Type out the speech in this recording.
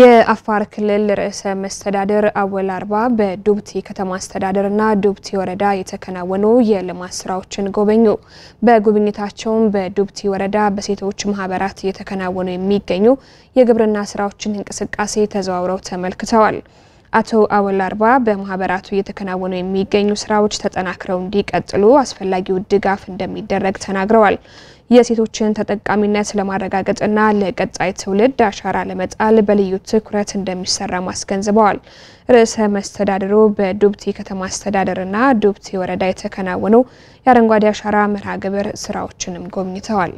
የአፋር ክልል ርዕሰ መስተዳድር አወል አርባ በዱብቲ ከተማ አስተዳደርና ዱብቲ ወረዳ የተከናወኑ የልማት ስራዎችን ጎበኙ። በጉብኝታቸውም በዱብቲ ወረዳ በሴቶች ማህበራት እየተከናወኑ የሚገኙ የግብርና ስራዎችን እንቅስቃሴ ተዘዋውረው ተመልክተዋል። አቶ አወል አርባ በማህበራቱ እየተከናወኑ የሚገኙ ስራዎች ተጠናክረው እንዲቀጥሉ አስፈላጊው ድጋፍ እንደሚደረግ ተናግረዋል። የሴቶችን ተጠቃሚነት ለማረጋገጥና ለቀጣይ ትውልድ አሻራ ለመጣል በልዩ ትኩረት እንደሚሰራ ማስገንዝበዋል። ርዕሰ መስተዳድሩ በዱብቲ ከተማ አስተዳደርና ዱብቲ ወረዳ የተከናወኑ የአረንጓዴ አሻራ መርሃ ግብር ስራዎችንም ጎብኝተዋል።